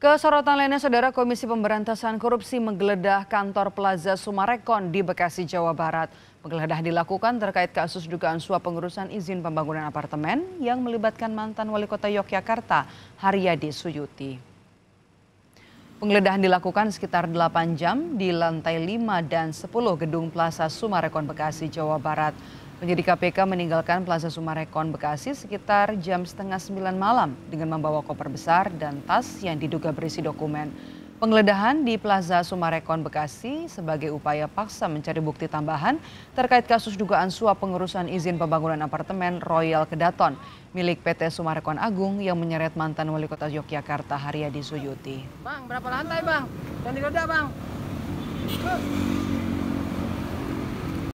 Ke sorotan lainnya, Saudara Komisi Pemberantasan Korupsi menggeledah kantor Plaza Sumarekon di Bekasi, Jawa Barat. Penggeledahan dilakukan terkait kasus dugaan suap pengurusan izin pembangunan apartemen yang melibatkan mantan wali kota Yogyakarta, Haryadi Suyuti. Penggeledahan dilakukan sekitar 8 jam di lantai 5 dan 10 gedung Plaza Sumarekon Bekasi, Jawa Barat. Penyidik KPK meninggalkan Plaza Sumarekon Bekasi sekitar jam setengah 9 malam dengan membawa koper besar dan tas yang diduga berisi dokumen. Penggeledahan di Plaza Sumarekon Bekasi sebagai upaya paksa mencari bukti tambahan terkait kasus dugaan suap pengurusan izin pembangunan apartemen Royal Kedaton milik PT Sumarkon Agung yang menyeret mantan wali kota Yogyakarta Haryadi Suyuti. Bang, berapa lantai bang? Dan digoda bang? Terus.